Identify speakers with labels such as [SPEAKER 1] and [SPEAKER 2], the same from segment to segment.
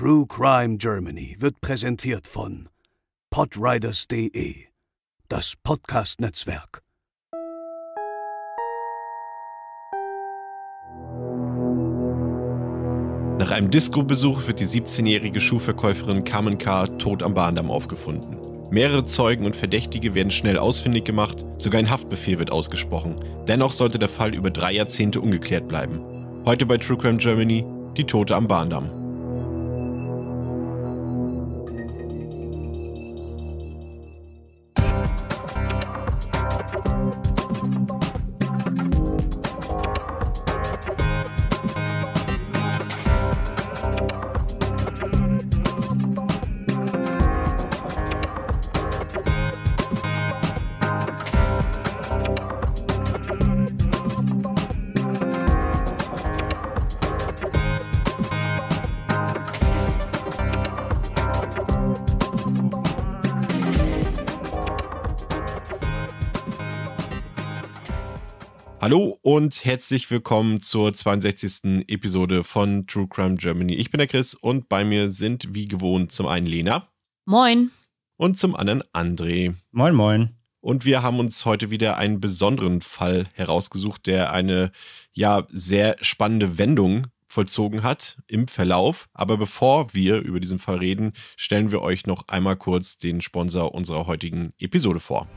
[SPEAKER 1] True Crime Germany wird präsentiert von podriders.de,
[SPEAKER 2] das Podcast-Netzwerk. Nach einem Disco-Besuch wird die 17-jährige Schuhverkäuferin Carmen K. tot am Bahndamm aufgefunden. Mehrere Zeugen und Verdächtige werden schnell ausfindig gemacht, sogar ein Haftbefehl wird ausgesprochen. Dennoch sollte der Fall über drei Jahrzehnte ungeklärt bleiben. Heute bei True Crime Germany die Tote am Bahndamm. herzlich willkommen zur 62. Episode von True Crime Germany. Ich bin der Chris und bei mir sind wie gewohnt zum einen Lena. Moin. Und zum anderen André. Moin, moin. Und wir haben uns heute wieder einen besonderen Fall herausgesucht, der eine ja sehr spannende Wendung vollzogen hat im Verlauf. Aber bevor wir über diesen Fall reden, stellen wir euch noch einmal kurz den Sponsor unserer heutigen Episode vor.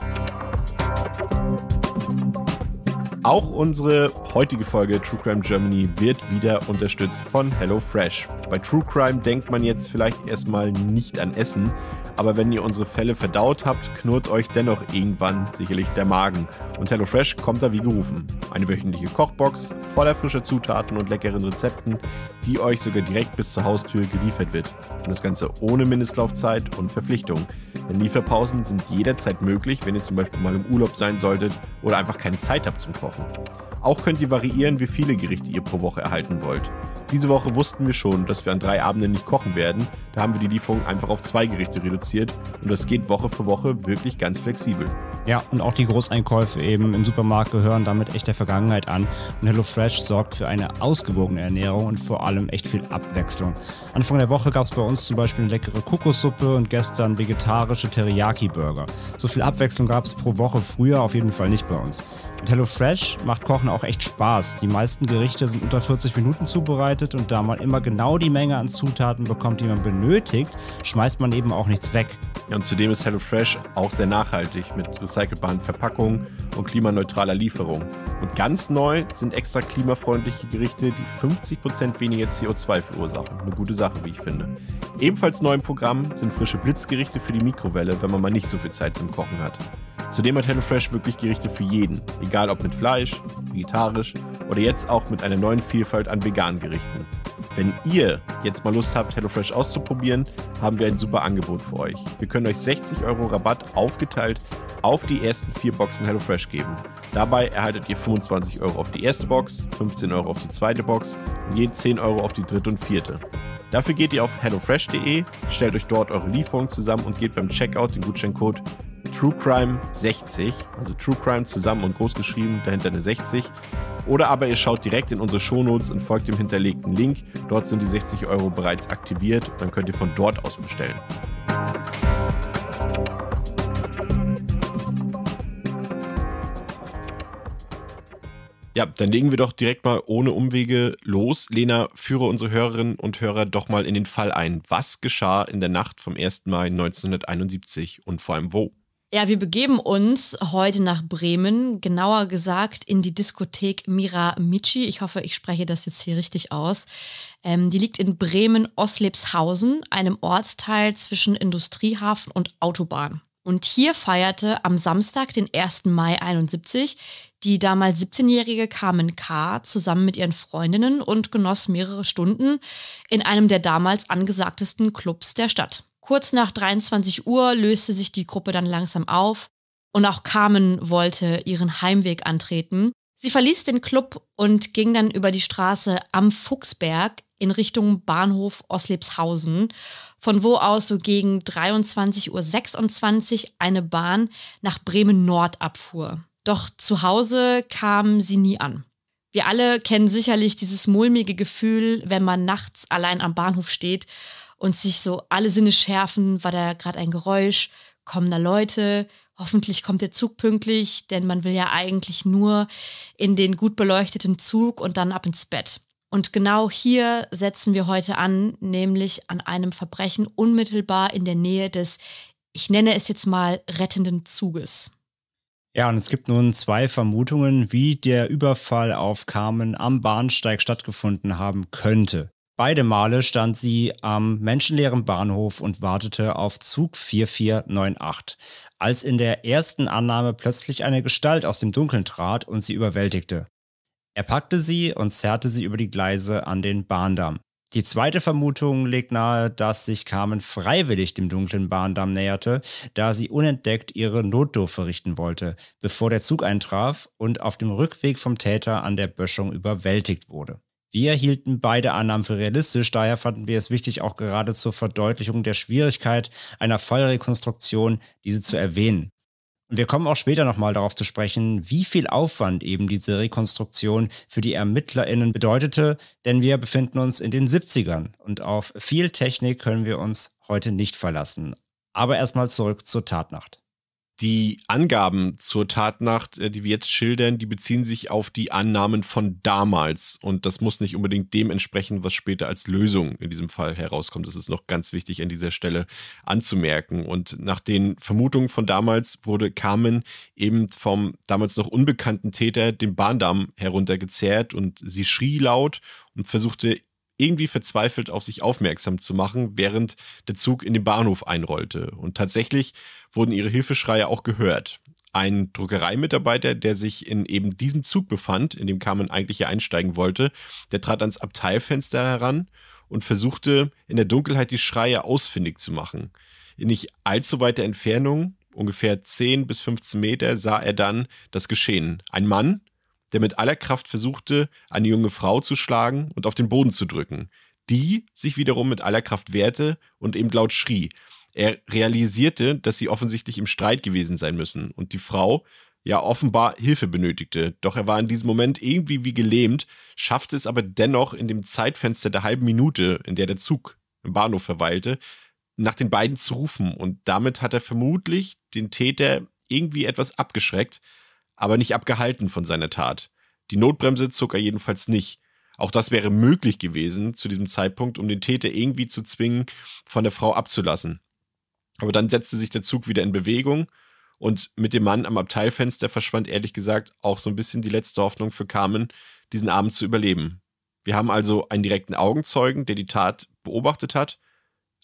[SPEAKER 2] Musik auch unsere heutige Folge True Crime Germany wird wieder unterstützt von HelloFresh. Bei True Crime denkt man jetzt vielleicht erstmal nicht an Essen aber wenn ihr unsere Fälle verdaut habt, knurrt euch dennoch irgendwann sicherlich der Magen. Und HelloFresh kommt da wie gerufen. Eine wöchentliche Kochbox voller frischer Zutaten und leckeren Rezepten, die euch sogar direkt bis zur Haustür geliefert wird. Und das Ganze ohne Mindestlaufzeit und Verpflichtung. Denn Lieferpausen sind jederzeit möglich, wenn ihr zum Beispiel mal im Urlaub sein solltet oder einfach keine Zeit habt zum Kochen. Auch könnt ihr variieren, wie viele Gerichte ihr pro Woche erhalten wollt. Diese Woche wussten wir schon, dass wir an drei Abenden nicht kochen werden. Da haben wir die Lieferung einfach auf zwei Gerichte reduziert. Und das geht Woche für Woche wirklich ganz flexibel.
[SPEAKER 1] Ja, und auch die Großeinkäufe eben im Supermarkt gehören damit echt der Vergangenheit an. Und HelloFresh sorgt für eine ausgewogene Ernährung und vor allem echt viel Abwechslung. Anfang der Woche gab es bei uns zum Beispiel eine leckere Kokossuppe und gestern vegetarische Teriyaki-Burger. So viel Abwechslung gab es pro Woche früher auf jeden Fall nicht bei uns. Und HelloFresh macht Kochen auch echt Spaß. Die meisten Gerichte sind unter 40 Minuten zubereitet zubereitet und da man immer genau die Menge an Zutaten bekommt, die man benötigt, schmeißt man eben auch nichts weg.
[SPEAKER 2] Ja, und zudem ist HelloFresh auch sehr nachhaltig mit recycelbaren Verpackungen und klimaneutraler Lieferung. Und ganz neu sind extra klimafreundliche Gerichte, die 50% weniger CO2 verursachen. Eine gute Sache, wie ich finde. Ebenfalls neu im Programm sind frische Blitzgerichte für die Mikrowelle, wenn man mal nicht so viel Zeit zum Kochen hat. Zudem hat HelloFresh wirklich Gerichte für jeden, egal ob mit Fleisch, vegetarisch oder jetzt auch mit einer neuen Vielfalt an veganen Gerichten. Wenn ihr jetzt mal Lust habt, HelloFresh auszuprobieren, haben wir ein super Angebot für euch. Wir können euch 60 Euro Rabatt aufgeteilt auf die ersten vier Boxen HelloFresh geben. Dabei erhaltet ihr 25 Euro auf die erste Box, 15 Euro auf die zweite Box und je 10 Euro auf die dritte und vierte. Dafür geht ihr auf hellofresh.de, stellt euch dort eure Lieferung zusammen und gebt beim Checkout den Gutscheincode TrueCrime60, also TrueCrime zusammen und groß geschrieben, dahinter eine 60, oder aber ihr schaut direkt in unsere Shownotes und folgt dem hinterlegten Link. Dort sind die 60 Euro bereits aktiviert. Dann könnt ihr von dort aus bestellen. Ja, dann legen wir doch direkt mal ohne Umwege los. Lena, führe unsere Hörerinnen und Hörer doch mal in den Fall ein. Was geschah in der Nacht vom 1. Mai 1971 und vor allem wo?
[SPEAKER 3] Ja, wir begeben uns heute nach Bremen, genauer gesagt in die Diskothek Mira Michi. Ich hoffe, ich spreche das jetzt hier richtig aus. Ähm, die liegt in Bremen-Oslepshausen, einem Ortsteil zwischen Industriehafen und Autobahn. Und hier feierte am Samstag, den 1. Mai 71, die damals 17-jährige Carmen K. zusammen mit ihren Freundinnen und genoss mehrere Stunden in einem der damals angesagtesten Clubs der Stadt. Kurz nach 23 Uhr löste sich die Gruppe dann langsam auf und auch Carmen wollte ihren Heimweg antreten. Sie verließ den Club und ging dann über die Straße am Fuchsberg in Richtung Bahnhof Oslebshausen, von wo aus so gegen 23.26 Uhr eine Bahn nach Bremen Nord abfuhr. Doch zu Hause kam sie nie an. Wir alle kennen sicherlich dieses mulmige Gefühl, wenn man nachts allein am Bahnhof steht und sich so alle Sinne schärfen, war da gerade ein Geräusch, kommen da Leute, hoffentlich kommt der Zug pünktlich, denn man will ja eigentlich nur in den gut beleuchteten Zug und dann ab ins Bett. Und genau hier setzen wir heute an, nämlich an einem Verbrechen unmittelbar in der Nähe des, ich nenne es jetzt mal, rettenden Zuges.
[SPEAKER 1] Ja, und es gibt nun zwei Vermutungen, wie der Überfall auf Carmen am Bahnsteig stattgefunden haben könnte. Beide Male stand sie am menschenleeren Bahnhof und wartete auf Zug 4498, als in der ersten Annahme plötzlich eine Gestalt aus dem Dunkeln trat und sie überwältigte. Er packte sie und zerrte sie über die Gleise an den Bahndamm. Die zweite Vermutung legt nahe, dass sich Carmen freiwillig dem dunklen Bahndamm näherte, da sie unentdeckt ihre Notdurft verrichten wollte, bevor der Zug eintraf und auf dem Rückweg vom Täter an der Böschung überwältigt wurde. Wir hielten beide Annahmen für realistisch, daher fanden wir es wichtig, auch gerade zur Verdeutlichung der Schwierigkeit einer Fallrekonstruktion diese zu erwähnen. Und wir kommen auch später nochmal darauf zu sprechen, wie viel Aufwand eben diese Rekonstruktion für die ErmittlerInnen bedeutete, denn wir befinden uns in den 70ern und auf viel Technik können wir uns heute nicht verlassen. Aber erstmal zurück zur Tatnacht.
[SPEAKER 2] Die Angaben zur Tatnacht, äh, die wir jetzt schildern, die beziehen sich auf die Annahmen von damals. Und das muss nicht unbedingt dem entsprechen, was später als Lösung in diesem Fall herauskommt. Das ist noch ganz wichtig an dieser Stelle anzumerken. Und nach den Vermutungen von damals wurde Carmen eben vom damals noch unbekannten Täter den Bahndamm heruntergezerrt und sie schrie laut und versuchte irgendwie verzweifelt auf sich aufmerksam zu machen, während der Zug in den Bahnhof einrollte. Und tatsächlich wurden ihre Hilfeschreie auch gehört. Ein Druckereimitarbeiter, der sich in eben diesem Zug befand, in dem Carmen eigentlich hier einsteigen wollte, der trat ans Abteilfenster heran und versuchte in der Dunkelheit die Schreie ausfindig zu machen. In nicht allzu weiter Entfernung, ungefähr 10 bis 15 Meter, sah er dann das Geschehen. Ein Mann, der mit aller Kraft versuchte, eine junge Frau zu schlagen und auf den Boden zu drücken. Die sich wiederum mit aller Kraft wehrte und eben laut schrie. Er realisierte, dass sie offensichtlich im Streit gewesen sein müssen und die Frau ja offenbar Hilfe benötigte. Doch er war in diesem Moment irgendwie wie gelähmt, schaffte es aber dennoch in dem Zeitfenster der halben Minute, in der der Zug im Bahnhof verweilte, nach den beiden zu rufen und damit hat er vermutlich den Täter irgendwie etwas abgeschreckt, aber nicht abgehalten von seiner Tat. Die Notbremse zog er jedenfalls nicht. Auch das wäre möglich gewesen zu diesem Zeitpunkt, um den Täter irgendwie zu zwingen, von der Frau abzulassen. Aber dann setzte sich der Zug wieder in Bewegung und mit dem Mann am Abteilfenster verschwand ehrlich gesagt auch so ein bisschen die letzte Hoffnung für Carmen, diesen Abend zu überleben. Wir haben also einen direkten Augenzeugen, der die Tat beobachtet hat,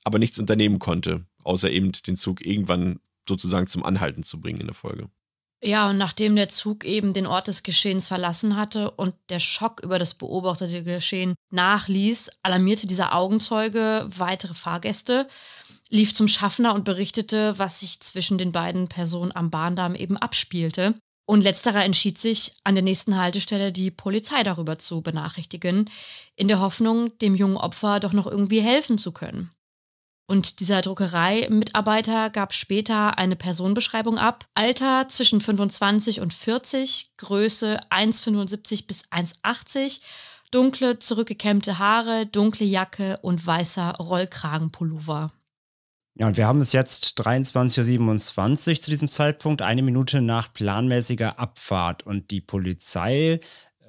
[SPEAKER 2] aber nichts unternehmen konnte, außer eben den Zug irgendwann sozusagen zum Anhalten zu bringen in der Folge.
[SPEAKER 3] Ja, und nachdem der Zug eben den Ort des Geschehens verlassen hatte und der Schock über das beobachtete Geschehen nachließ, alarmierte dieser Augenzeuge weitere Fahrgäste, lief zum Schaffner und berichtete, was sich zwischen den beiden Personen am Bahndamm eben abspielte. Und letzterer entschied sich, an der nächsten Haltestelle die Polizei darüber zu benachrichtigen, in der Hoffnung, dem jungen Opfer doch noch irgendwie helfen zu können. Und dieser Druckereimitarbeiter gab später eine Personenbeschreibung ab. Alter zwischen 25 und 40, Größe 1,75 bis 1,80, dunkle, zurückgekämmte Haare, dunkle Jacke und weißer Rollkragenpullover.
[SPEAKER 1] Ja, und wir haben es jetzt 23.27 Uhr zu diesem Zeitpunkt, eine Minute nach planmäßiger Abfahrt. Und die Polizei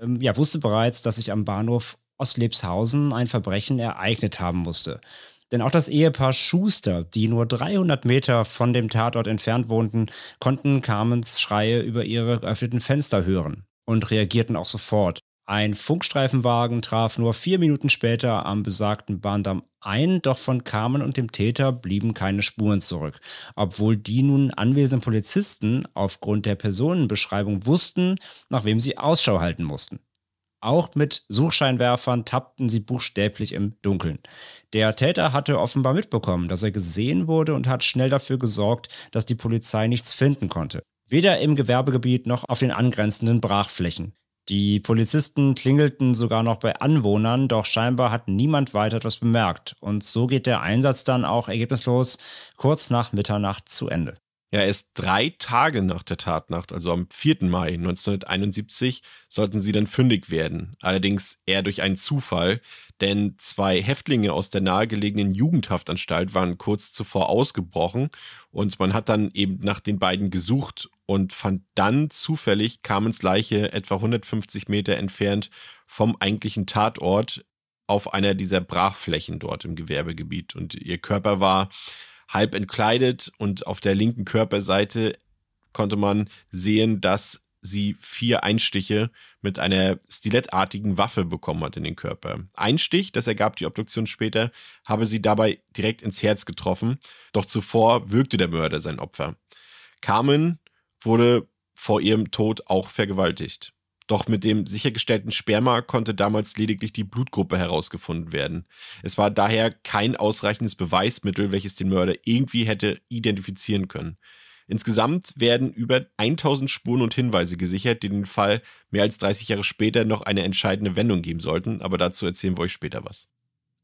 [SPEAKER 1] ähm, ja, wusste bereits, dass sich am Bahnhof Ostlebshausen ein Verbrechen ereignet haben musste. Denn auch das Ehepaar Schuster, die nur 300 Meter von dem Tatort entfernt wohnten, konnten Carmens Schreie über ihre geöffneten Fenster hören und reagierten auch sofort. Ein Funkstreifenwagen traf nur vier Minuten später am besagten Bahndamm ein, doch von Carmen und dem Täter blieben keine Spuren zurück, obwohl die nun anwesenden Polizisten aufgrund der Personenbeschreibung wussten, nach wem sie Ausschau halten mussten. Auch mit Suchscheinwerfern tappten sie buchstäblich im Dunkeln. Der Täter hatte offenbar mitbekommen, dass er gesehen wurde und hat schnell dafür gesorgt, dass die Polizei nichts finden konnte. Weder im Gewerbegebiet noch auf den angrenzenden Brachflächen. Die Polizisten klingelten sogar noch bei Anwohnern, doch scheinbar hat niemand weiter etwas bemerkt. Und so geht der Einsatz dann auch ergebnislos kurz nach Mitternacht zu Ende. Ja,
[SPEAKER 2] erst drei Tage nach der Tatnacht, also am 4. Mai 1971, sollten sie dann fündig werden. Allerdings eher durch einen Zufall, denn zwei Häftlinge aus der nahegelegenen Jugendhaftanstalt waren kurz zuvor ausgebrochen und man hat dann eben nach den beiden gesucht und fand dann zufällig Kamens Leiche etwa 150 Meter entfernt vom eigentlichen Tatort auf einer dieser Brachflächen dort im Gewerbegebiet und ihr Körper war halb entkleidet und auf der linken Körperseite konnte man sehen, dass sie vier Einstiche mit einer stilettartigen Waffe bekommen hat in den Körper. Ein Stich, das ergab die Obduktion später, habe sie dabei direkt ins Herz getroffen, doch zuvor wirkte der Mörder sein Opfer. Carmen wurde vor ihrem Tod auch vergewaltigt. Doch mit dem sichergestellten Sperma konnte damals lediglich die Blutgruppe herausgefunden werden. Es war daher kein ausreichendes Beweismittel, welches den Mörder irgendwie hätte identifizieren können. Insgesamt werden über 1000 Spuren und Hinweise gesichert, die den Fall mehr als 30 Jahre später noch eine entscheidende Wendung geben sollten, aber dazu erzählen wir euch später was.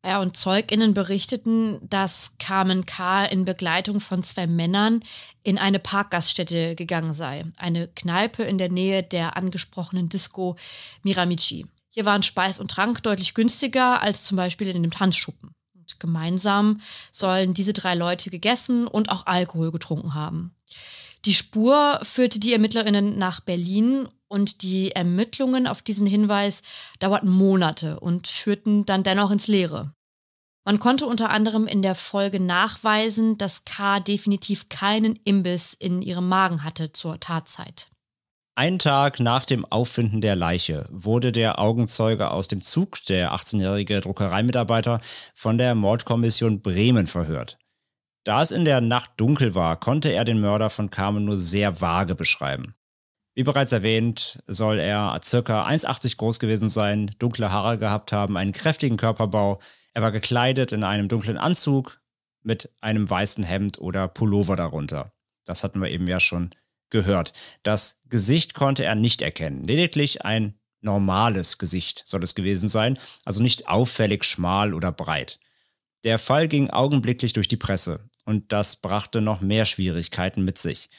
[SPEAKER 3] Ja, und ZeugInnen berichteten, dass Carmen K. in Begleitung von zwei Männern in eine Parkgaststätte gegangen sei, eine Kneipe in der Nähe der angesprochenen Disco Miramichi. Hier waren Speis und Trank deutlich günstiger als zum Beispiel in dem Tanzschuppen. Und gemeinsam sollen diese drei Leute gegessen und auch Alkohol getrunken haben. Die Spur führte die ErmittlerInnen nach Berlin und die Ermittlungen auf diesen Hinweis dauerten Monate und führten dann dennoch ins Leere. Man konnte unter anderem in der Folge nachweisen, dass K. definitiv keinen Imbiss in ihrem Magen hatte zur Tatzeit.
[SPEAKER 1] Einen Tag nach dem Auffinden der Leiche wurde der Augenzeuge aus dem Zug, der 18-jährige Druckereimitarbeiter, von der Mordkommission Bremen verhört. Da es in der Nacht dunkel war, konnte er den Mörder von Carmen nur sehr vage beschreiben. Wie bereits erwähnt, soll er ca. 1,80 groß gewesen sein, dunkle Haare gehabt haben, einen kräftigen Körperbau. Er war gekleidet in einem dunklen Anzug mit einem weißen Hemd oder Pullover darunter. Das hatten wir eben ja schon gehört. Das Gesicht konnte er nicht erkennen. Lediglich ein normales Gesicht soll es gewesen sein, also nicht auffällig schmal oder breit. Der Fall ging augenblicklich durch die Presse und das brachte noch mehr Schwierigkeiten mit sich.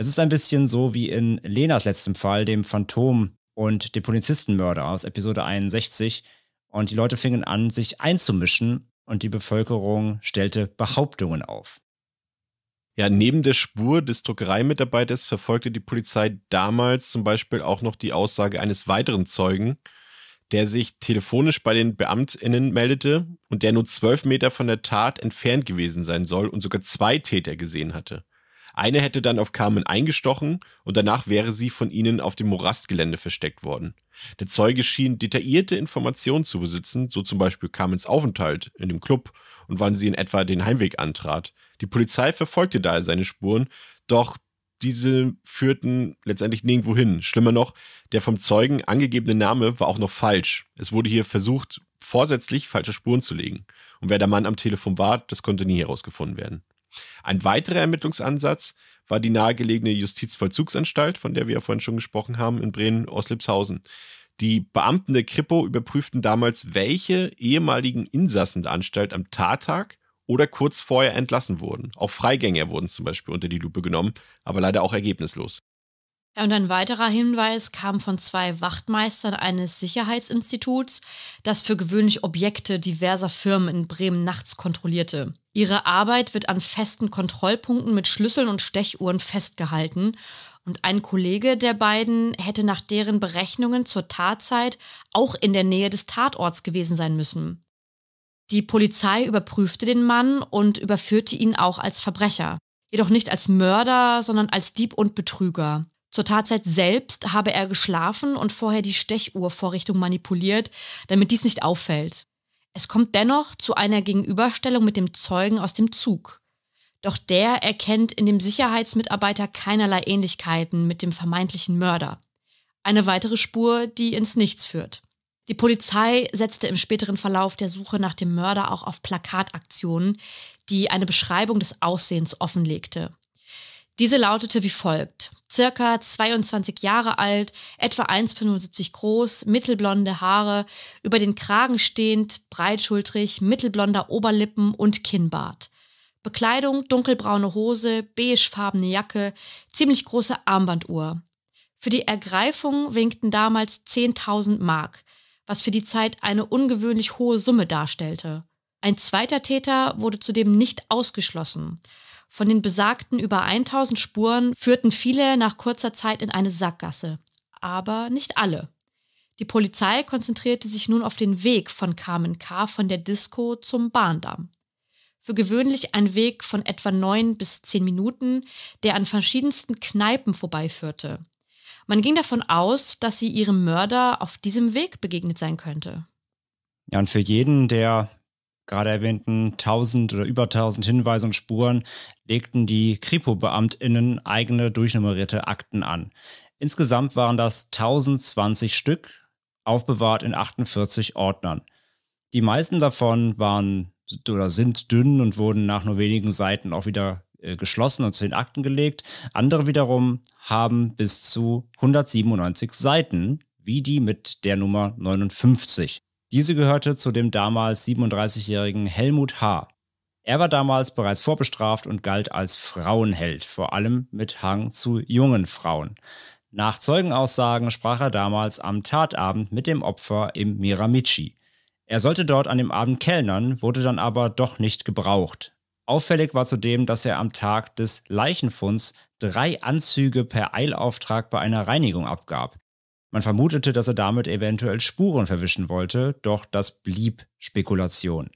[SPEAKER 1] Es ist ein bisschen so wie in Lenas letztem Fall, dem Phantom und dem Polizistenmörder aus Episode 61. Und die Leute fingen an, sich einzumischen und
[SPEAKER 2] die Bevölkerung stellte Behauptungen auf. Ja, neben der Spur des Druckereimitarbeiters verfolgte die Polizei damals zum Beispiel auch noch die Aussage eines weiteren Zeugen, der sich telefonisch bei den BeamtInnen meldete und der nur zwölf Meter von der Tat entfernt gewesen sein soll und sogar zwei Täter gesehen hatte. Eine hätte dann auf Carmen eingestochen und danach wäre sie von ihnen auf dem Morastgelände versteckt worden. Der Zeuge schien detaillierte Informationen zu besitzen, so zum Beispiel Carmens Aufenthalt in dem Club und wann sie in etwa den Heimweg antrat. Die Polizei verfolgte daher seine Spuren, doch diese führten letztendlich nirgendwo hin. Schlimmer noch, der vom Zeugen angegebene Name war auch noch falsch. Es wurde hier versucht, vorsätzlich falsche Spuren zu legen. Und wer der Mann am Telefon war, das konnte nie herausgefunden werden. Ein weiterer Ermittlungsansatz war die nahegelegene Justizvollzugsanstalt, von der wir ja vorhin schon gesprochen haben, in Bremen-Oslipshausen. Die Beamten der Kripo überprüften damals, welche ehemaligen Insassen der Anstalt am Tattag oder kurz vorher entlassen wurden. Auch Freigänger wurden zum Beispiel unter die Lupe genommen, aber leider auch ergebnislos.
[SPEAKER 3] Und ein weiterer Hinweis kam von zwei Wachtmeistern eines Sicherheitsinstituts, das für gewöhnlich Objekte diverser Firmen in Bremen nachts kontrollierte. Ihre Arbeit wird an festen Kontrollpunkten mit Schlüsseln und Stechuhren festgehalten und ein Kollege der beiden hätte nach deren Berechnungen zur Tatzeit auch in der Nähe des Tatorts gewesen sein müssen. Die Polizei überprüfte den Mann und überführte ihn auch als Verbrecher, jedoch nicht als Mörder, sondern als Dieb und Betrüger. Zur Tatzeit selbst habe er geschlafen und vorher die Stechuhrvorrichtung manipuliert, damit dies nicht auffällt. Es kommt dennoch zu einer Gegenüberstellung mit dem Zeugen aus dem Zug. Doch der erkennt in dem Sicherheitsmitarbeiter keinerlei Ähnlichkeiten mit dem vermeintlichen Mörder. Eine weitere Spur, die ins Nichts führt. Die Polizei setzte im späteren Verlauf der Suche nach dem Mörder auch auf Plakataktionen, die eine Beschreibung des Aussehens offenlegte. Diese lautete wie folgt. Circa 22 Jahre alt, etwa 1,75 groß, mittelblonde Haare, über den Kragen stehend, breitschultrig, mittelblonder Oberlippen und Kinnbart. Bekleidung, dunkelbraune Hose, beigefarbene Jacke, ziemlich große Armbanduhr. Für die Ergreifung winkten damals 10.000 Mark, was für die Zeit eine ungewöhnlich hohe Summe darstellte. Ein zweiter Täter wurde zudem nicht ausgeschlossen. Von den besagten über 1000 Spuren führten viele nach kurzer Zeit in eine Sackgasse, aber nicht alle. Die Polizei konzentrierte sich nun auf den Weg von Carmen K. von der Disco zum Bahndamm. Für gewöhnlich ein Weg von etwa neun bis zehn Minuten, der an verschiedensten Kneipen vorbeiführte. Man ging davon aus, dass sie ihrem Mörder auf diesem Weg begegnet sein könnte.
[SPEAKER 1] Ja, und für jeden, der gerade erwähnten 1000 oder über 1000 Hinweise und Spuren legten die Kripo-BeamtInnen eigene durchnummerierte Akten an. Insgesamt waren das 1020 Stück, aufbewahrt in 48 Ordnern. Die meisten davon waren oder sind dünn und wurden nach nur wenigen Seiten auch wieder äh, geschlossen und zu den Akten gelegt. Andere wiederum haben bis zu 197 Seiten, wie die mit der Nummer 59. Diese gehörte zu dem damals 37-jährigen Helmut H. Er war damals bereits vorbestraft und galt als Frauenheld, vor allem mit Hang zu jungen Frauen. Nach Zeugenaussagen sprach er damals am Tatabend mit dem Opfer im Miramichi. Er sollte dort an dem Abend kellnern, wurde dann aber doch nicht gebraucht. Auffällig war zudem, dass er am Tag des Leichenfunds drei Anzüge per Eilauftrag bei einer Reinigung abgab. Man vermutete, dass er damit eventuell Spuren verwischen wollte, doch das blieb Spekulation.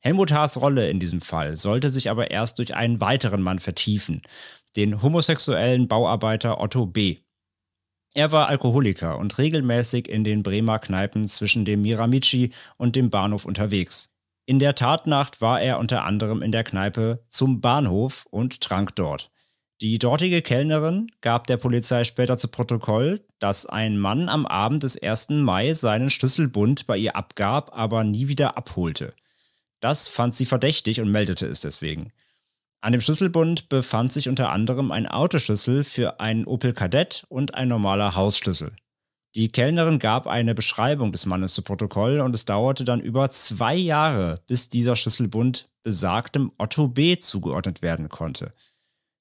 [SPEAKER 1] Helmut Haas Rolle in diesem Fall sollte sich aber erst durch einen weiteren Mann vertiefen, den homosexuellen Bauarbeiter Otto B. Er war Alkoholiker und regelmäßig in den Bremer Kneipen zwischen dem Miramichi und dem Bahnhof unterwegs. In der Tatnacht war er unter anderem in der Kneipe zum Bahnhof und trank dort. Die dortige Kellnerin gab der Polizei später zu Protokoll, dass ein Mann am Abend des 1. Mai seinen Schlüsselbund bei ihr abgab, aber nie wieder abholte. Das fand sie verdächtig und meldete es deswegen. An dem Schlüsselbund befand sich unter anderem ein Autoschlüssel für einen Opel Kadett und ein normaler Hausschlüssel. Die Kellnerin gab eine Beschreibung des Mannes zu Protokoll und es dauerte dann über zwei Jahre, bis dieser Schlüsselbund besagtem Otto B. zugeordnet werden konnte.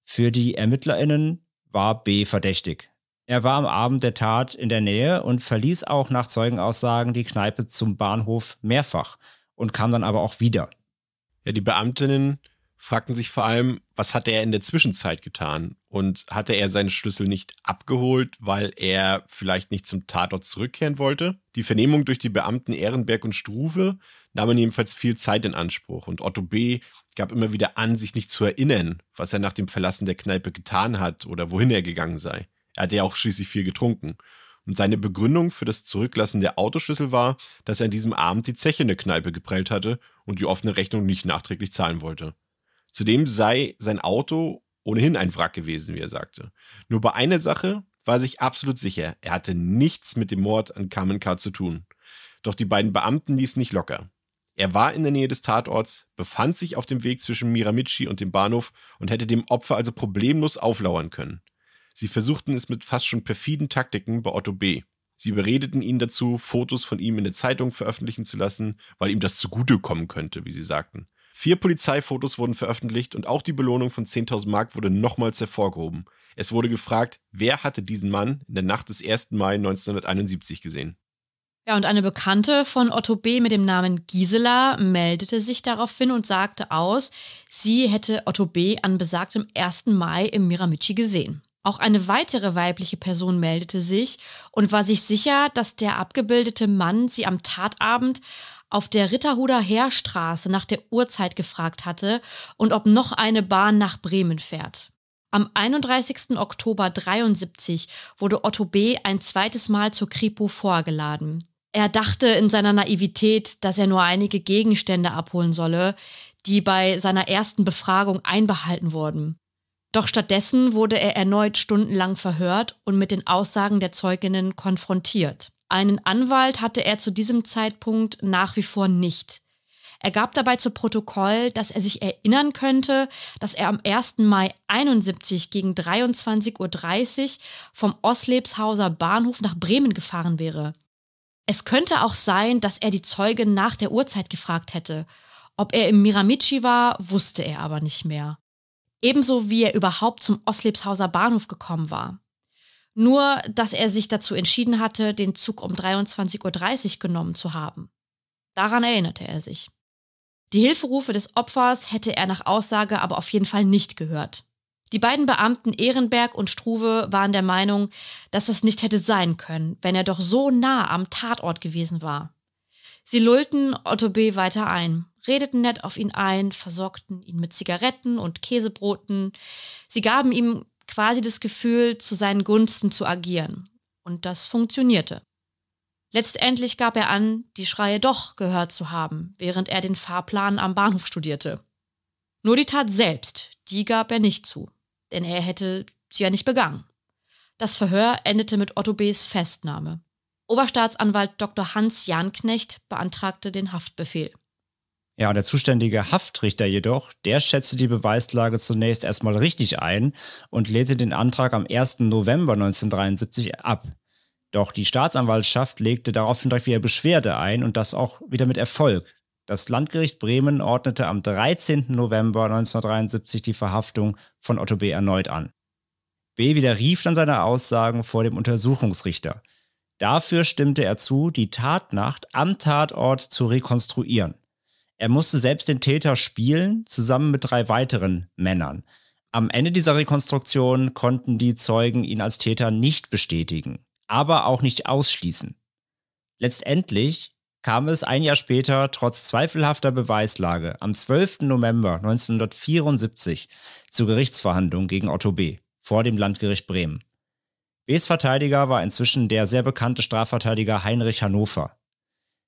[SPEAKER 1] Für die ErmittlerInnen war B verdächtig. Er war am Abend der Tat in der Nähe und verließ auch nach Zeugenaussagen die Kneipe zum Bahnhof mehrfach und kam dann aber auch wieder.
[SPEAKER 2] Ja, die Beamtinnen fragten sich vor allem, was hatte er in der Zwischenzeit getan? Und hatte er seinen Schlüssel nicht abgeholt, weil er vielleicht nicht zum Tatort zurückkehren wollte? Die Vernehmung durch die Beamten Ehrenberg und Struve nahmen jedenfalls viel Zeit in Anspruch und Otto B. gab immer wieder an, sich nicht zu erinnern, was er nach dem Verlassen der Kneipe getan hat oder wohin er gegangen sei. Er hatte ja auch schließlich viel getrunken. Und seine Begründung für das Zurücklassen der Autoschlüssel war, dass er an diesem Abend die Zeche in der Kneipe geprellt hatte und die offene Rechnung nicht nachträglich zahlen wollte. Zudem sei sein Auto ohnehin ein Wrack gewesen, wie er sagte. Nur bei einer Sache war er sich absolut sicher, er hatte nichts mit dem Mord an Carmen K. zu tun. Doch die beiden Beamten ließen nicht locker. Er war in der Nähe des Tatorts, befand sich auf dem Weg zwischen Miramichi und dem Bahnhof und hätte dem Opfer also problemlos auflauern können. Sie versuchten es mit fast schon perfiden Taktiken bei Otto B. Sie überredeten ihn dazu, Fotos von ihm in der Zeitung veröffentlichen zu lassen, weil ihm das zugutekommen könnte, wie sie sagten. Vier Polizeifotos wurden veröffentlicht und auch die Belohnung von 10.000 Mark wurde nochmals hervorgehoben. Es wurde gefragt, wer hatte diesen Mann in der Nacht des 1. Mai 1971 gesehen.
[SPEAKER 3] Ja, und eine Bekannte von Otto B. mit dem Namen Gisela meldete sich daraufhin und sagte aus, sie hätte Otto B. an besagtem 1. Mai im Miramichi gesehen. Auch eine weitere weibliche Person meldete sich und war sich sicher, dass der abgebildete Mann sie am Tatabend auf der Ritterhuder Heerstraße nach der Uhrzeit gefragt hatte und ob noch eine Bahn nach Bremen fährt. Am 31. Oktober 73 wurde Otto B. ein zweites Mal zur Kripo vorgeladen. Er dachte in seiner Naivität, dass er nur einige Gegenstände abholen solle, die bei seiner ersten Befragung einbehalten wurden. Doch stattdessen wurde er erneut stundenlang verhört und mit den Aussagen der Zeuginnen konfrontiert. Einen Anwalt hatte er zu diesem Zeitpunkt nach wie vor nicht. Er gab dabei zu Protokoll, dass er sich erinnern könnte, dass er am 1. Mai 71 gegen 23.30 Uhr vom Oslebshauser Bahnhof nach Bremen gefahren wäre. Es könnte auch sein, dass er die Zeugin nach der Uhrzeit gefragt hätte. Ob er im Miramichi war, wusste er aber nicht mehr. Ebenso wie er überhaupt zum Oslebshauser Bahnhof gekommen war. Nur, dass er sich dazu entschieden hatte, den Zug um 23.30 Uhr genommen zu haben. Daran erinnerte er sich. Die Hilferufe des Opfers hätte er nach Aussage aber auf jeden Fall nicht gehört. Die beiden Beamten Ehrenberg und Struve waren der Meinung, dass das nicht hätte sein können, wenn er doch so nah am Tatort gewesen war. Sie lullten Otto B. weiter ein, redeten nett auf ihn ein, versorgten ihn mit Zigaretten und Käsebroten. Sie gaben ihm quasi das Gefühl, zu seinen Gunsten zu agieren. Und das funktionierte. Letztendlich gab er an, die Schreie doch gehört zu haben, während er den Fahrplan am Bahnhof studierte. Nur die Tat selbst, die gab er nicht zu denn er hätte sie ja nicht begangen. Das Verhör endete mit Otto B.'s Festnahme. Oberstaatsanwalt Dr. Hans Jahnknecht beantragte den Haftbefehl.
[SPEAKER 1] Ja, der zuständige Haftrichter jedoch, der schätzte die Beweislage zunächst erstmal richtig ein und lehnte den Antrag am 1. November 1973 ab. Doch die Staatsanwaltschaft legte daraufhin direkt wieder Beschwerde ein und das auch wieder mit Erfolg. Das Landgericht Bremen ordnete am 13. November 1973 die Verhaftung von Otto B. erneut an. B. widerrief dann seine Aussagen vor dem Untersuchungsrichter. Dafür stimmte er zu, die Tatnacht am Tatort zu rekonstruieren. Er musste selbst den Täter spielen, zusammen mit drei weiteren Männern. Am Ende dieser Rekonstruktion konnten die Zeugen ihn als Täter nicht bestätigen, aber auch nicht ausschließen. Letztendlich kam es ein Jahr später trotz zweifelhafter Beweislage am 12. November 1974 zur Gerichtsverhandlung gegen Otto B. vor dem Landgericht Bremen. Bs Verteidiger war inzwischen der sehr bekannte Strafverteidiger Heinrich Hannover.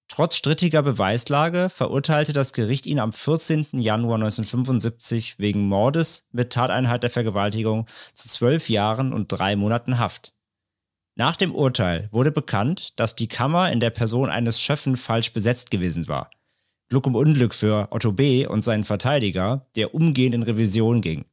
[SPEAKER 1] Trotz strittiger Beweislage verurteilte das Gericht ihn am 14. Januar 1975 wegen Mordes mit Tateinheit der Vergewaltigung zu zwölf Jahren und drei Monaten Haft. Nach dem Urteil wurde bekannt, dass die Kammer in der Person eines Schöffen falsch besetzt gewesen war. Glück um Unglück für Otto B. und seinen Verteidiger, der umgehend in Revision ging.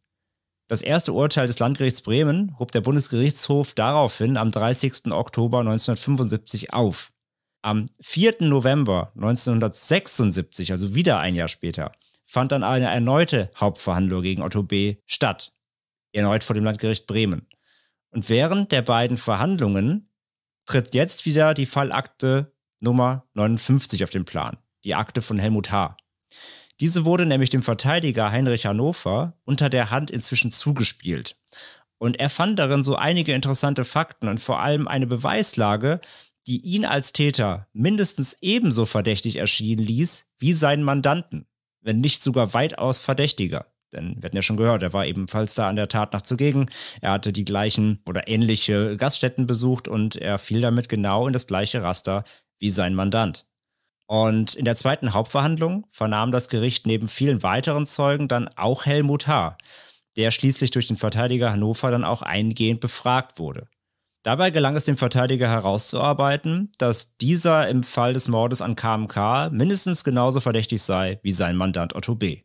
[SPEAKER 1] Das erste Urteil des Landgerichts Bremen hob der Bundesgerichtshof daraufhin am 30. Oktober 1975 auf. Am 4. November 1976, also wieder ein Jahr später, fand dann eine erneute Hauptverhandlung gegen Otto B. statt, erneut vor dem Landgericht Bremen. Und während der beiden Verhandlungen tritt jetzt wieder die Fallakte Nummer 59 auf den Plan, die Akte von Helmut H. Diese wurde nämlich dem Verteidiger Heinrich Hannover unter der Hand inzwischen zugespielt. Und er fand darin so einige interessante Fakten und vor allem eine Beweislage, die ihn als Täter mindestens ebenso verdächtig erschienen ließ wie seinen Mandanten, wenn nicht sogar weitaus verdächtiger. Denn wir hatten ja schon gehört, er war ebenfalls da an der Tat nach zugegen. Er hatte die gleichen oder ähnliche Gaststätten besucht und er fiel damit genau in das gleiche Raster wie sein Mandant. Und in der zweiten Hauptverhandlung vernahm das Gericht neben vielen weiteren Zeugen dann auch Helmut H., der schließlich durch den Verteidiger Hannover dann auch eingehend befragt wurde. Dabei gelang es dem Verteidiger herauszuarbeiten, dass dieser im Fall des Mordes an KMK mindestens genauso verdächtig sei wie sein Mandant Otto B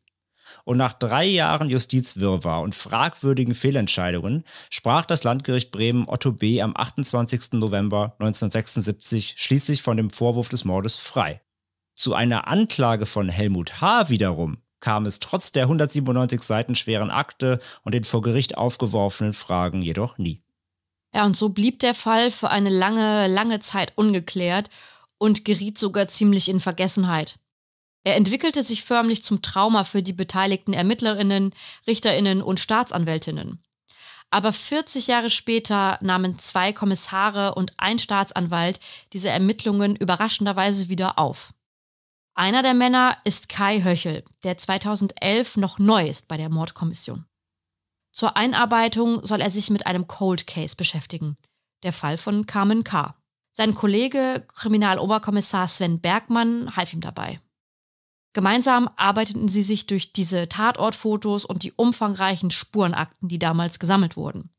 [SPEAKER 1] und nach drei Jahren Justizwirrwarr und fragwürdigen Fehlentscheidungen sprach das Landgericht Bremen Otto B. am 28. November 1976 schließlich von dem Vorwurf des Mordes frei. Zu einer Anklage von Helmut H. wiederum kam es trotz der 197 Seiten schweren Akte und den vor Gericht aufgeworfenen Fragen jedoch nie.
[SPEAKER 3] Ja, und so blieb der Fall für eine lange, lange Zeit ungeklärt und geriet sogar ziemlich in Vergessenheit. Er entwickelte sich förmlich zum Trauma für die beteiligten Ermittlerinnen, Richterinnen und Staatsanwältinnen. Aber 40 Jahre später nahmen zwei Kommissare und ein Staatsanwalt diese Ermittlungen überraschenderweise wieder auf. Einer der Männer ist Kai Höchel, der 2011 noch neu ist bei der Mordkommission. Zur Einarbeitung soll er sich mit einem Cold Case beschäftigen, der Fall von Carmen K. Sein Kollege, Kriminaloberkommissar Sven Bergmann, half ihm dabei. Gemeinsam arbeiteten sie sich durch diese Tatortfotos und die umfangreichen Spurenakten, die damals gesammelt wurden.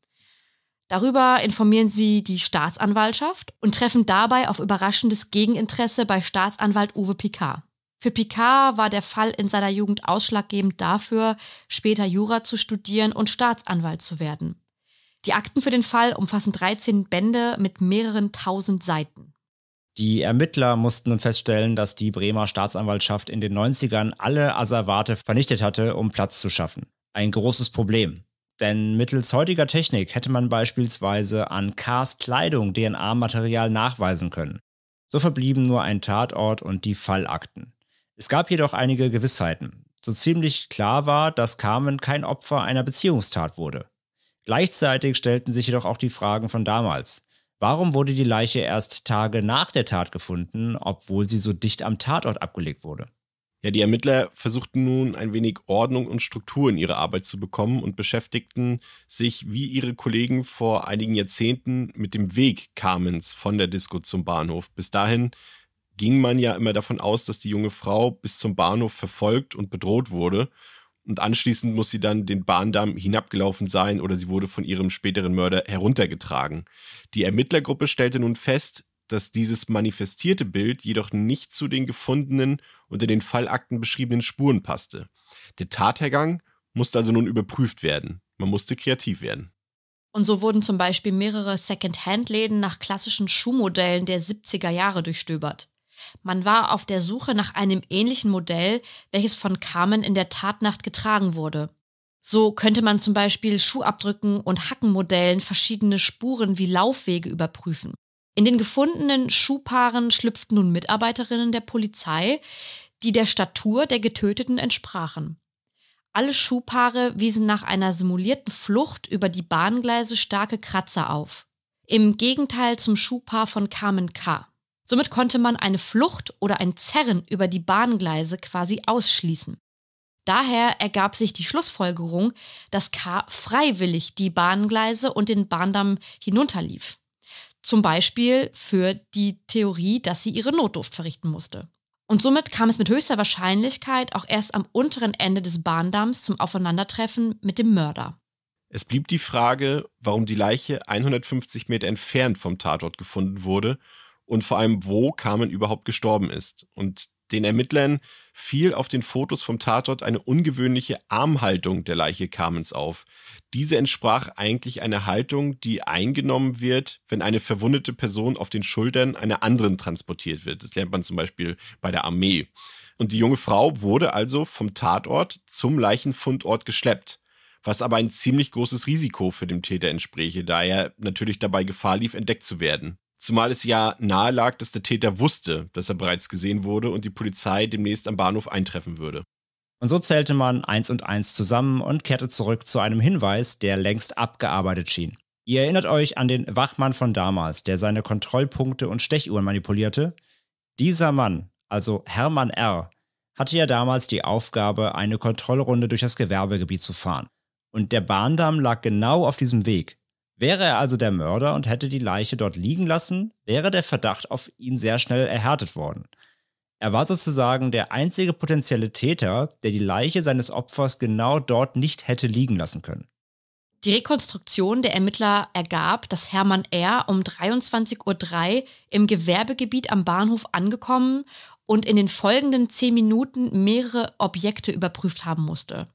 [SPEAKER 3] Darüber informieren sie die Staatsanwaltschaft und treffen dabei auf überraschendes Gegeninteresse bei Staatsanwalt Uwe Picard. Für Picard war der Fall in seiner Jugend ausschlaggebend dafür, später Jura zu studieren und Staatsanwalt zu werden. Die Akten für den Fall umfassen 13 Bände mit mehreren tausend Seiten. Die
[SPEAKER 1] Ermittler mussten nun feststellen, dass die Bremer Staatsanwaltschaft in den 90ern alle Asservate vernichtet hatte, um Platz zu schaffen. Ein großes Problem. Denn mittels heutiger Technik hätte man beispielsweise an Kars Kleidung DNA-Material nachweisen können. So verblieben nur ein Tatort und die Fallakten. Es gab jedoch einige Gewissheiten. So ziemlich klar war, dass Carmen kein Opfer einer Beziehungstat wurde. Gleichzeitig stellten sich jedoch auch die Fragen von damals. Warum wurde die Leiche erst Tage nach der Tat
[SPEAKER 2] gefunden, obwohl sie so dicht am Tatort abgelegt wurde? Ja, die Ermittler versuchten nun ein wenig Ordnung und Struktur in ihre Arbeit zu bekommen und beschäftigten sich wie ihre Kollegen vor einigen Jahrzehnten mit dem Weg Carmens von der Disco zum Bahnhof. Bis dahin ging man ja immer davon aus, dass die junge Frau bis zum Bahnhof verfolgt und bedroht wurde und anschließend muss sie dann den Bahndamm hinabgelaufen sein oder sie wurde von ihrem späteren Mörder heruntergetragen. Die Ermittlergruppe stellte nun fest, dass dieses manifestierte Bild jedoch nicht zu den gefundenen und in den Fallakten beschriebenen Spuren passte. Der Tathergang musste also nun überprüft werden. Man musste kreativ werden.
[SPEAKER 3] Und so wurden zum Beispiel mehrere Second-Hand-Läden nach klassischen Schuhmodellen der 70er Jahre durchstöbert. Man war auf der Suche nach einem ähnlichen Modell, welches von Carmen in der Tatnacht getragen wurde. So könnte man zum Beispiel Schuhabdrücken und Hackenmodellen verschiedene Spuren wie Laufwege überprüfen. In den gefundenen Schuhpaaren schlüpften nun Mitarbeiterinnen der Polizei, die der Statur der Getöteten entsprachen. Alle Schuhpaare wiesen nach einer simulierten Flucht über die Bahngleise starke Kratzer auf. Im Gegenteil zum Schuhpaar von Carmen K. Somit konnte man eine Flucht oder ein Zerren über die Bahngleise quasi ausschließen. Daher ergab sich die Schlussfolgerung, dass K. freiwillig die Bahngleise und den Bahndamm hinunterlief. Zum Beispiel für die Theorie, dass sie ihre Notdurft verrichten musste. Und somit kam es mit höchster Wahrscheinlichkeit auch erst am unteren Ende des Bahndamms zum Aufeinandertreffen mit dem Mörder.
[SPEAKER 2] Es blieb die Frage, warum die Leiche 150 Meter entfernt vom Tatort gefunden wurde und vor allem, wo Carmen überhaupt gestorben ist. Und den Ermittlern fiel auf den Fotos vom Tatort eine ungewöhnliche Armhaltung der Leiche Carmens auf. Diese entsprach eigentlich einer Haltung, die eingenommen wird, wenn eine verwundete Person auf den Schultern einer anderen transportiert wird. Das lernt man zum Beispiel bei der Armee. Und die junge Frau wurde also vom Tatort zum Leichenfundort geschleppt was aber ein ziemlich großes Risiko für den Täter entspräche, da er natürlich dabei Gefahr lief, entdeckt zu werden. Zumal es ja nahe lag, dass der Täter wusste, dass er bereits gesehen wurde und die Polizei demnächst am Bahnhof eintreffen würde. Und so zählte
[SPEAKER 1] man eins und eins zusammen und kehrte zurück zu einem Hinweis, der längst abgearbeitet schien. Ihr erinnert euch an den Wachmann von damals, der seine Kontrollpunkte und Stechuhren manipulierte? Dieser Mann, also Hermann R., hatte ja damals die Aufgabe, eine Kontrollrunde durch das Gewerbegebiet zu fahren. Und der Bahndamm lag genau auf diesem Weg. Wäre er also der Mörder und hätte die Leiche dort liegen lassen, wäre der Verdacht auf ihn sehr schnell erhärtet worden. Er war sozusagen der einzige potenzielle Täter, der die Leiche seines Opfers genau dort nicht hätte liegen lassen können.
[SPEAKER 3] Die Rekonstruktion der Ermittler ergab, dass Hermann R. um 23.03 Uhr im Gewerbegebiet am Bahnhof angekommen und in den folgenden zehn Minuten mehrere Objekte überprüft haben musste.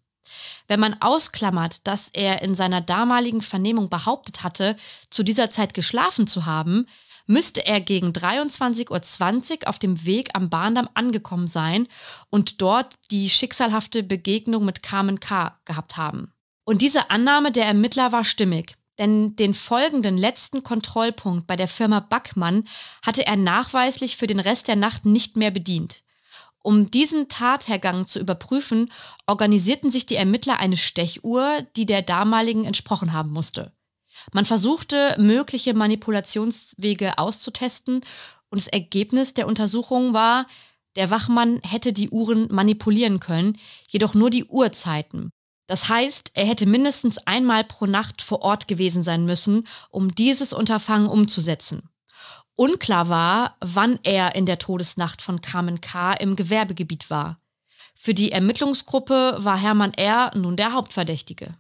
[SPEAKER 3] Wenn man ausklammert, dass er in seiner damaligen Vernehmung behauptet hatte, zu dieser Zeit geschlafen zu haben, müsste er gegen 23.20 Uhr auf dem Weg am Bahndamm angekommen sein und dort die schicksalhafte Begegnung mit Carmen K. gehabt haben. Und diese Annahme der Ermittler war stimmig, denn den folgenden letzten Kontrollpunkt bei der Firma Backmann hatte er nachweislich für den Rest der Nacht nicht mehr bedient. Um diesen Tathergang zu überprüfen, organisierten sich die Ermittler eine Stechuhr, die der damaligen entsprochen haben musste. Man versuchte, mögliche Manipulationswege auszutesten und das Ergebnis der Untersuchung war, der Wachmann hätte die Uhren manipulieren können, jedoch nur die Uhrzeiten. Das heißt, er hätte mindestens einmal pro Nacht vor Ort gewesen sein müssen, um dieses Unterfangen umzusetzen. Unklar war, wann er in der Todesnacht von Carmen K. im Gewerbegebiet war. Für die Ermittlungsgruppe war Hermann R. nun der Hauptverdächtige.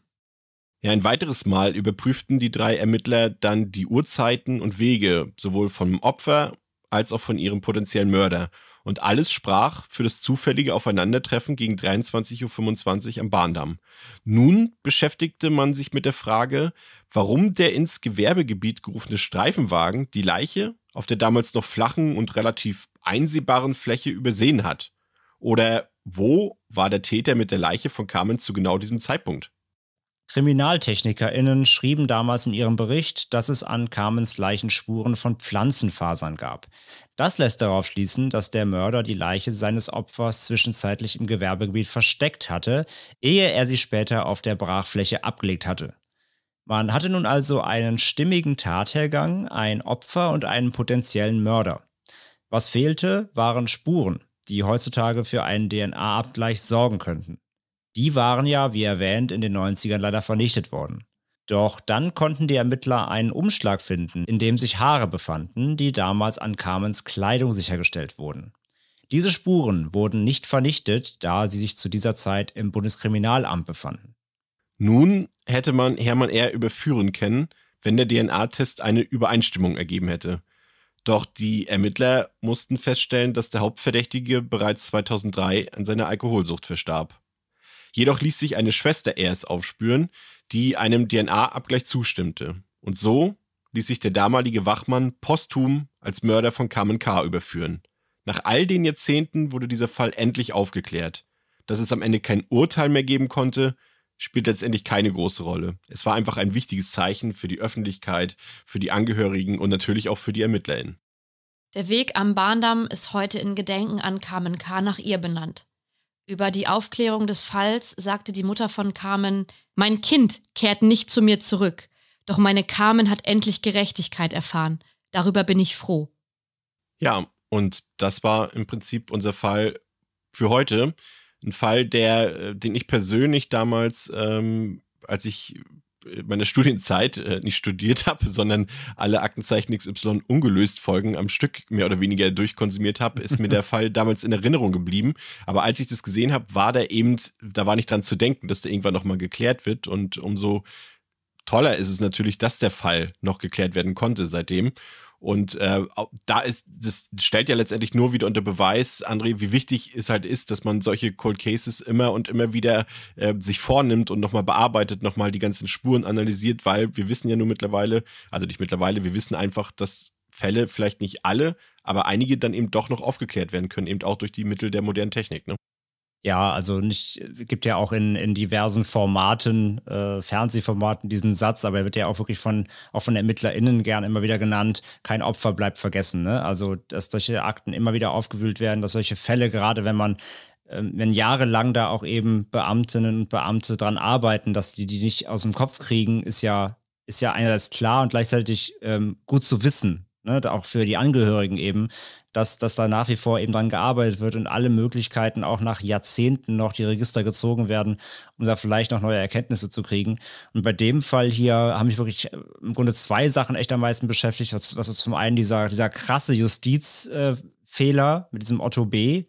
[SPEAKER 2] Ja, ein weiteres Mal überprüften die drei Ermittler dann die Uhrzeiten und Wege, sowohl vom Opfer als auch von ihrem potenziellen Mörder. Und alles sprach für das zufällige Aufeinandertreffen gegen 23.25 Uhr am Bahndamm. Nun beschäftigte man sich mit der Frage, warum der ins Gewerbegebiet gerufene Streifenwagen die Leiche auf der damals noch flachen und relativ einsehbaren Fläche übersehen hat? Oder wo war der Täter mit der Leiche von Carmen zu genau diesem Zeitpunkt? KriminaltechnikerInnen schrieben damals in
[SPEAKER 1] ihrem Bericht, dass es an Carmens Leichen Spuren von Pflanzenfasern gab. Das lässt darauf schließen, dass der Mörder die Leiche seines Opfers zwischenzeitlich im Gewerbegebiet versteckt hatte, ehe er sie später auf der Brachfläche abgelegt hatte. Man hatte nun also einen stimmigen Tathergang, ein Opfer und einen potenziellen Mörder. Was fehlte, waren Spuren, die heutzutage für einen DNA-Abgleich sorgen könnten. Die waren ja, wie erwähnt, in den 90ern leider vernichtet worden. Doch dann konnten die Ermittler einen Umschlag finden, in dem sich Haare befanden, die damals an Carmens Kleidung sichergestellt wurden. Diese Spuren wurden nicht vernichtet, da sie sich zu dieser Zeit im
[SPEAKER 2] Bundeskriminalamt befanden. Nun hätte man Hermann R. überführen können, wenn der DNA-Test eine Übereinstimmung ergeben hätte. Doch die Ermittler mussten feststellen, dass der Hauptverdächtige bereits 2003 an seiner Alkoholsucht verstarb. Jedoch ließ sich eine Schwester Ers aufspüren, die einem DNA-Abgleich zustimmte. Und so ließ sich der damalige Wachmann posthum als Mörder von Carmen K. überführen. Nach all den Jahrzehnten wurde dieser Fall endlich aufgeklärt. Dass es am Ende kein Urteil mehr geben konnte, spielt letztendlich keine große Rolle. Es war einfach ein wichtiges Zeichen für die Öffentlichkeit, für die Angehörigen und natürlich auch für die ErmittlerInnen.
[SPEAKER 3] Der Weg am Bahndamm ist heute in Gedenken an Carmen K. nach ihr benannt. Über die Aufklärung des Falls sagte die Mutter von Carmen, Mein Kind kehrt nicht zu mir zurück, doch meine Carmen hat endlich Gerechtigkeit erfahren. Darüber bin ich froh.
[SPEAKER 2] Ja, und das war im Prinzip unser Fall für heute ein Fall, der, äh, den ich persönlich damals, ähm, als ich äh, meine Studienzeit äh, nicht studiert habe, sondern alle Aktenzeichen XY ungelöst Folgen am Stück mehr oder weniger durchkonsumiert habe, ist mir der Fall damals in Erinnerung geblieben. Aber als ich das gesehen habe, war da eben, da war nicht dran zu denken, dass der irgendwann nochmal geklärt wird. Und umso toller ist es natürlich, dass der Fall noch geklärt werden konnte seitdem. Und äh, da ist, das stellt ja letztendlich nur wieder unter Beweis, André, wie wichtig es halt ist, dass man solche Cold Cases immer und immer wieder äh, sich vornimmt und nochmal bearbeitet, nochmal die ganzen Spuren analysiert, weil wir wissen ja nur mittlerweile, also nicht mittlerweile, wir wissen einfach, dass Fälle vielleicht nicht alle, aber einige dann eben doch noch aufgeklärt werden können, eben auch durch die Mittel der modernen Technik. Ne? ja, also nicht, gibt
[SPEAKER 1] ja auch in, in diversen Formaten, äh, Fernsehformaten diesen Satz, aber er wird ja auch wirklich von, auch von ErmittlerInnen gern immer wieder genannt, kein Opfer bleibt vergessen. Ne? Also, dass solche Akten immer wieder aufgewühlt werden, dass solche Fälle, gerade wenn man ähm, wenn jahrelang da auch eben Beamtinnen und Beamte dran arbeiten, dass die die nicht aus dem Kopf kriegen, ist ja, ist ja einerseits klar und gleichzeitig ähm, gut zu wissen, ne, auch für die Angehörigen eben, dass, dass da nach wie vor eben dran gearbeitet wird und alle Möglichkeiten auch nach Jahrzehnten noch die Register gezogen werden, um da vielleicht noch neue Erkenntnisse zu kriegen. Und bei dem Fall hier haben mich wirklich äh, im Grunde zwei Sachen echt am meisten beschäftigt. Das, was ist zum einen dieser, dieser krasse Justizfehler äh, mit diesem Otto B.,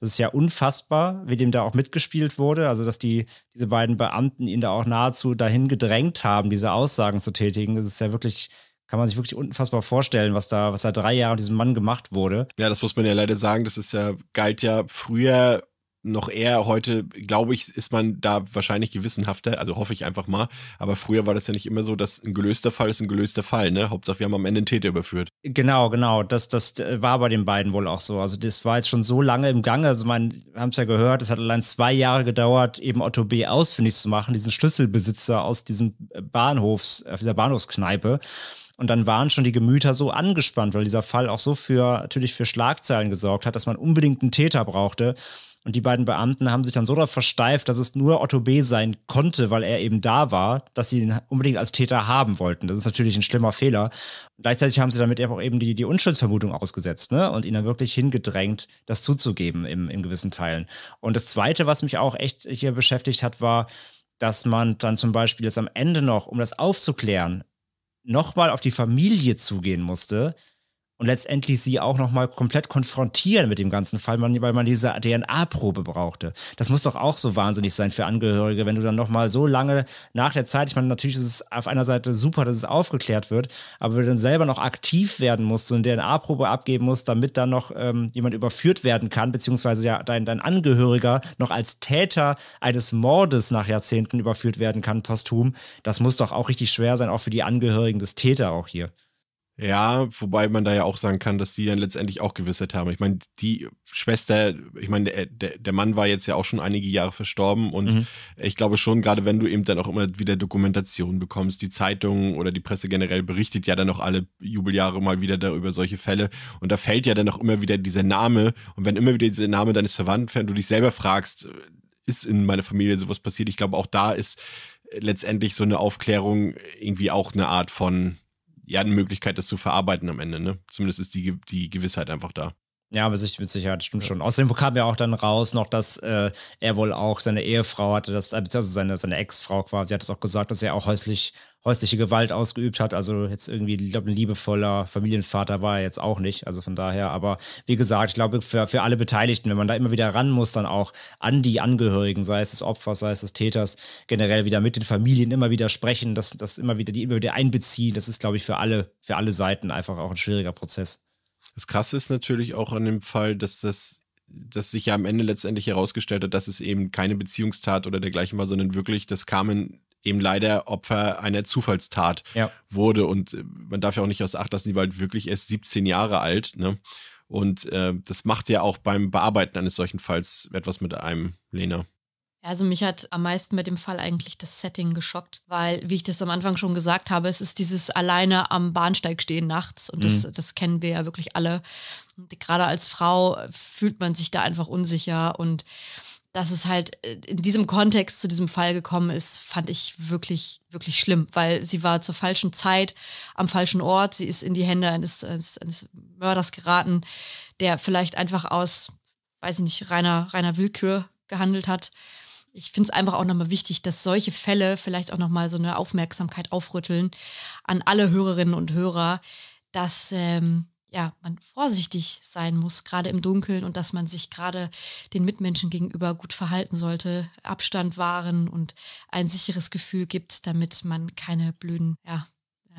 [SPEAKER 1] das ist ja unfassbar, wie dem da auch mitgespielt wurde. Also, dass die, diese beiden Beamten ihn da auch nahezu dahin gedrängt haben, diese Aussagen zu tätigen. Das ist ja wirklich kann man sich wirklich unfassbar vorstellen, was da, was da drei Jahre diesem Mann gemacht wurde.
[SPEAKER 2] Ja, das muss man ja leider sagen. Das ist ja, galt ja früher noch eher heute, glaube ich, ist man da wahrscheinlich gewissenhafter, also hoffe ich einfach mal. Aber früher war das ja nicht immer so, dass ein gelöster Fall ist ein gelöster Fall, ne? Hauptsache, wir haben am Ende einen Täter überführt. Genau, genau. Das, das äh, war bei den beiden
[SPEAKER 1] wohl auch so. Also, das war jetzt schon so lange im Gange. Also, man, wir haben es ja gehört, es hat allein zwei Jahre gedauert, eben Otto B. ausfindig zu machen, diesen Schlüsselbesitzer aus diesem äh, Bahnhofs, aus dieser Bahnhofskneipe. Und dann waren schon die Gemüter so angespannt, weil dieser Fall auch so für natürlich für Schlagzeilen gesorgt hat, dass man unbedingt einen Täter brauchte. Und die beiden Beamten haben sich dann so darauf versteift, dass es nur Otto B. sein konnte, weil er eben da war, dass sie ihn unbedingt als Täter haben wollten. Das ist natürlich ein schlimmer Fehler. Und gleichzeitig haben sie damit auch eben die, die Unschuldsvermutung ausgesetzt ne? und ihn dann wirklich hingedrängt, das zuzugeben im, in gewissen Teilen. Und das Zweite, was mich auch echt hier beschäftigt hat, war, dass man dann zum Beispiel jetzt am Ende noch, um das aufzuklären, nochmal auf die Familie zugehen musste, und letztendlich sie auch nochmal komplett konfrontieren mit dem ganzen Fall, weil man diese DNA-Probe brauchte. Das muss doch auch so wahnsinnig sein für Angehörige, wenn du dann nochmal so lange nach der Zeit, ich meine, natürlich ist es auf einer Seite super, dass es aufgeklärt wird, aber wenn du dann selber noch aktiv werden musst, und eine DNA-Probe abgeben musst, damit dann noch ähm, jemand überführt werden kann, beziehungsweise ja dein, dein Angehöriger noch als Täter eines Mordes nach Jahrzehnten überführt werden kann, posthum, das muss doch auch richtig schwer sein, auch für die Angehörigen
[SPEAKER 2] des Täter auch hier. Ja, wobei man da ja auch sagen kann, dass die dann letztendlich auch Gewissheit haben. Ich meine, die Schwester, ich meine, der, der, Mann war jetzt ja auch schon einige Jahre verstorben und mhm. ich glaube schon, gerade wenn du eben dann auch immer wieder Dokumentation bekommst, die Zeitungen oder die Presse generell berichtet ja dann auch alle Jubeljahre mal wieder da über solche Fälle und da fällt ja dann auch immer wieder dieser Name und wenn immer wieder dieser Name deines Verwandten, wenn du dich selber fragst, ist in meiner Familie sowas passiert, ich glaube auch da ist letztendlich so eine Aufklärung irgendwie auch eine Art von ja eine Möglichkeit, das zu verarbeiten am Ende. Ne? Zumindest ist die, die Gewissheit einfach da.
[SPEAKER 1] Ja, aber sich, mit Sicherheit, stimmt schon. Außerdem kam ja auch dann raus noch, dass äh, er wohl auch seine Ehefrau hatte, dass, äh, also seine, seine Ex-Frau quasi, hat es auch gesagt, dass er auch häuslich, häusliche Gewalt ausgeübt hat. Also jetzt irgendwie, ich glaube, ein liebevoller Familienvater war er jetzt auch nicht. Also von daher, aber wie gesagt, ich glaube, für, für alle Beteiligten, wenn man da immer wieder ran muss, dann auch an die Angehörigen, sei es des Opfers, sei es des Täters, generell wieder mit den Familien immer wieder sprechen, dass das immer wieder, die immer wieder einbeziehen,
[SPEAKER 2] das ist, glaube ich, für alle, für alle Seiten einfach auch ein schwieriger Prozess. Das Krasse ist natürlich auch an dem Fall, dass das dass sich ja am Ende letztendlich herausgestellt hat, dass es eben keine Beziehungstat oder dergleichen war, sondern wirklich, dass Carmen eben leider Opfer einer Zufallstat ja. wurde. Und äh, man darf ja auch nicht aus Acht lassen, sie war halt wirklich erst 17 Jahre alt. Ne? Und äh, das macht ja auch beim Bearbeiten eines solchen Falls etwas mit einem, Lena.
[SPEAKER 3] Also mich hat am meisten mit dem Fall eigentlich das Setting geschockt, weil, wie ich das am Anfang schon gesagt habe, es ist dieses alleine am Bahnsteig stehen nachts und das, mhm. das kennen wir ja wirklich alle. Und gerade als Frau fühlt man sich da einfach unsicher und dass es halt äh, in diesem Kontext zu diesem Fall gekommen ist, fand ich wirklich, wirklich schlimm, weil sie war zur falschen Zeit am falschen Ort. Sie ist in die Hände eines, eines, eines Mörders geraten, der vielleicht einfach aus, weiß ich nicht, reiner, reiner Willkür gehandelt hat ich finde es einfach auch nochmal wichtig, dass solche Fälle vielleicht auch nochmal so eine Aufmerksamkeit aufrütteln an alle Hörerinnen und Hörer, dass ähm, ja, man vorsichtig sein muss, gerade im Dunkeln und dass man sich gerade den Mitmenschen gegenüber gut verhalten sollte, Abstand wahren und ein sicheres Gefühl gibt, damit man keine blöden ja,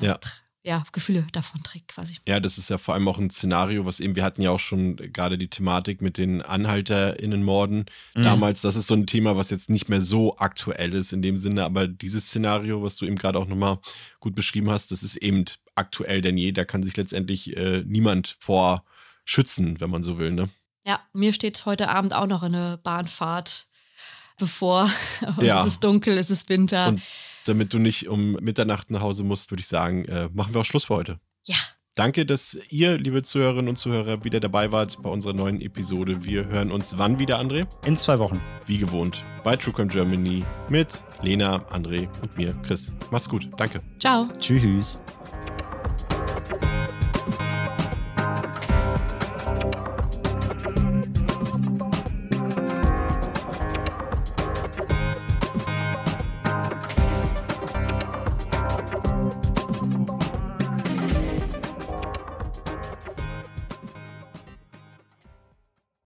[SPEAKER 3] ja. Äh, ja, Gefühle davon trägt quasi.
[SPEAKER 2] Ja, das ist ja vor allem auch ein Szenario, was eben, wir hatten ja auch schon äh, gerade die Thematik mit den AnhalterInnenmorden mhm. damals. Das ist so ein Thema, was jetzt nicht mehr so aktuell ist in dem Sinne, aber dieses Szenario, was du eben gerade auch nochmal gut beschrieben hast, das ist eben aktuell denn je. Da kann sich letztendlich äh, niemand vor schützen, wenn man so will, ne?
[SPEAKER 3] Ja, mir steht heute Abend auch noch eine Bahnfahrt bevor. Ja. es ist dunkel, es ist Winter. Und
[SPEAKER 2] damit du nicht um Mitternacht nach Hause musst, würde ich sagen, äh, machen wir auch Schluss für heute. Ja. Danke, dass ihr, liebe Zuhörerinnen und Zuhörer, wieder dabei wart bei unserer neuen Episode. Wir hören uns wann wieder, André? In zwei Wochen. Wie gewohnt bei Truecom Germany mit Lena, André und mir, Chris. Macht's gut. Danke. Ciao. Tschüss.